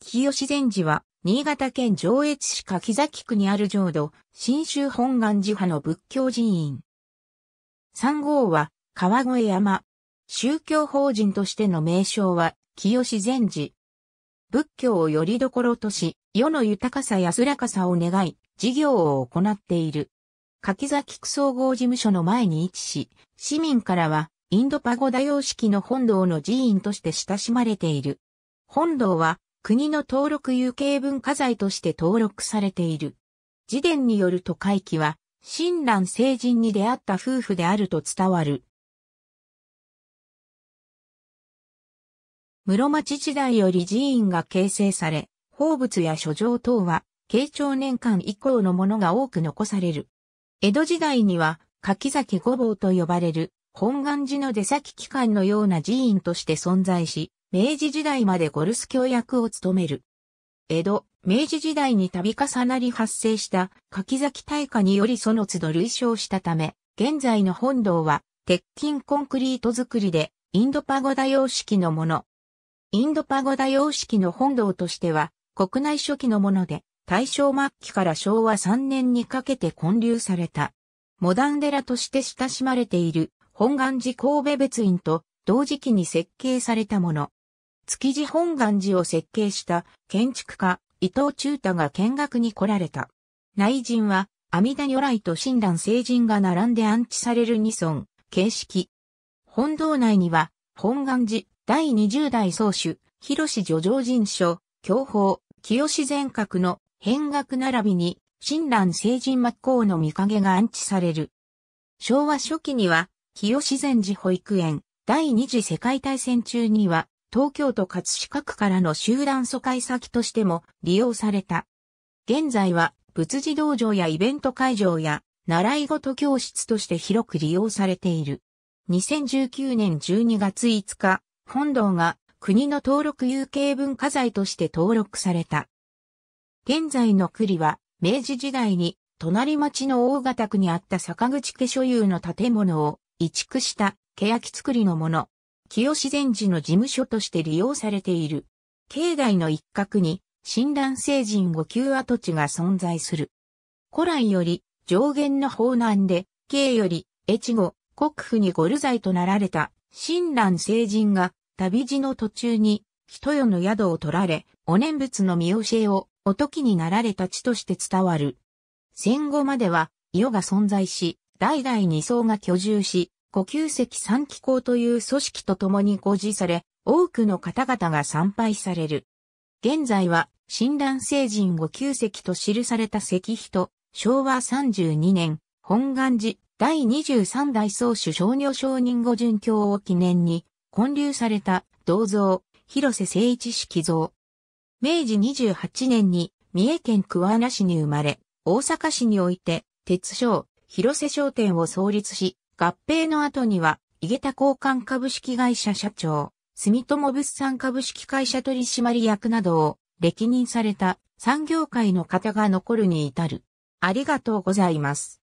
清禅寺は、新潟県上越市柿崎区にある浄土、新州本願寺派の仏教寺院。三号は、川越山。宗教法人としての名称は、清禅寺。仏教をよりどころとし、世の豊かさ安らかさを願い、事業を行っている。柿崎区総合事務所の前に位置し、市民からは、インドパゴダ様式の本堂の寺院として親しまれている。本堂は、国の登録有形文化財として登録されている。自伝によると会期は、親鸞聖人に出会った夫婦であると伝わる。室町時代より寺院が形成され、宝物や書状等は、慶長年間以降のものが多く残される。江戸時代には、柿崎御坊と呼ばれる本願寺の出先機関のような寺院として存在し、明治時代までゴルス教役を務める。江戸、明治時代に度重なり発生した柿崎大火によりその都度類称したため、現在の本堂は鉄筋コンクリート造りでインドパゴダ様式のもの。インドパゴダ様式の本堂としては国内初期のもので大正末期から昭和3年にかけて建立された。モダン寺として親しまれている本願寺神戸別院と同時期に設計されたもの。築地本願寺を設計した建築家伊藤忠太が見学に来られた。内陣は阿弥陀如来と親鸞聖人が並んで安置される二尊、形式。本堂内には本願寺第20代宗主、広志叙情人書、教法、清志全閣の変額並びに、親鸞聖人末光の見影が安置される。昭和初期には、日吉禅寺保育園、第二次世界大戦中には、東京都葛飾区からの集団疎開先としても利用された。現在は、仏寺道場やイベント会場や、習い事教室として広く利用されている。2019年12月5日、本堂が国の登録有形文化財として登録された。現在の栗は、明治時代に隣町の大型区にあった坂口家所有の建物を移築した欅造りのもの。清善寺の事務所として利用されている。境内の一角に、親鸞聖人五級跡地が存在する。古来より、上限の宝南で、慶より、越後、国府にゴル罪となられた、親鸞聖人が、旅路の途中に、人世の宿を取られ、お念仏の見教えを、お時になられた地として伝わる。戦後までは、世が存在し、代々二層が居住し、五級石三機構という組織と共に誤示され、多くの方々が参拝される。現在は、新蘭聖人五級石と記された石碑と、昭和32年、本願寺第23代宗主少女承認五巡教を記念に、建立された銅像、広瀬誠一式像。明治28年に、三重県桑名市に生まれ、大阪市において、鉄商、広瀬商店を創立し、合併の後には、井桁交換株式会社社長、住友物産株式会社取締役などを歴任された産業界の方が残るに至る。ありがとうございます。